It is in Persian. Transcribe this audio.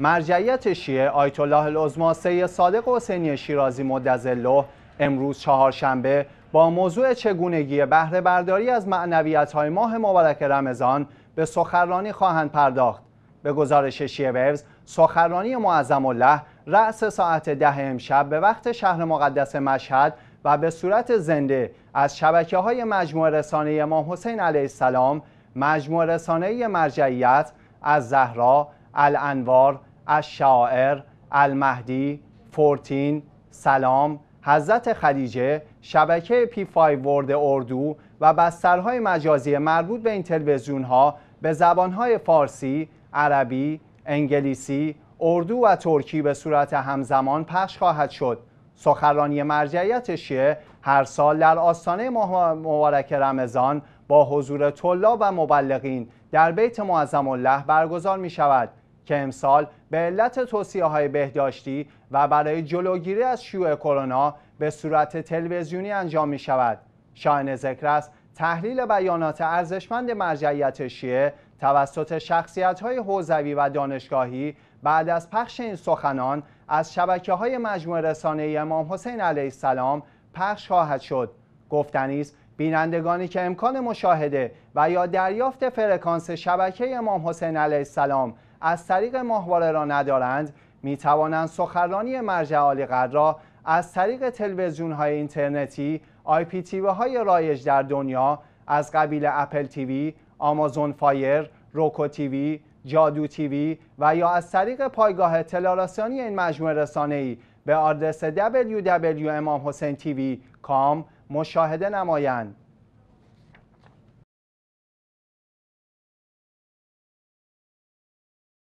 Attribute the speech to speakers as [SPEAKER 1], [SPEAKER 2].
[SPEAKER 1] مرجعیت شیعه آیت الله العظما صادق حسینی شیرازی مدظله امروز چهارشنبه با موضوع چگونگی بهره برداری از معنویت های ماه مبارک رمضان به سخنرانی خواهند پرداخت به گزارش شیعه ویوز سخنرانی معظم الله رأس ساعت ده امشب به وقت شهر مقدس مشهد و به صورت زنده از شبکه های مجموعه رسانه امام حسین علیه السلام مجموع رسانه مرجعیت از زهرا الانوار الشاعر المهدی فورتین سلام حضرت خلیجه، شبکه پی فای ورد اردو و بسترهای مجازی مربوط به این تلویزیون ها به زبانهای فارسی، عربی، انگلیسی، اردو و ترکی به صورت همزمان پخش خواهد شد. سخرانی مرجعیت شیعه هر سال در آستانه مبارک رمضان با حضور طلاب و مبلغین در بیت معظم الله برگزار می شود. که امسال به علت توصیه های بهداشتی و برای جلوگیری از شیوع کرونا به صورت تلویزیونی انجام می شود. شاین ذکر است تحلیل بیانات ارزشمند مرجعیت شیعه توسط شخصیت های حوزوی و دانشگاهی بعد از پخش این سخنان از شبکه های مجموع رسانه امام حسین علیه السلام پخش خواهد شد گفتنی بینندگانی که امکان مشاهده و یا دریافت فرکانس شبکه امام حسین علیه السلام از طریق ماهواره را ندارند می توانند سخنرانی مرجع عالی را از طریق تلویزیون های اینترنتی آی پی تیوه های رایج در دنیا از قبیل اپل تیوی، آمازون فایر، روکو تیوی، جادو تیوی و یا از طریق پایگاه تلارسانی این مجموعه ای به آدرس www.imamhosseintv.com مشاهده نمایند.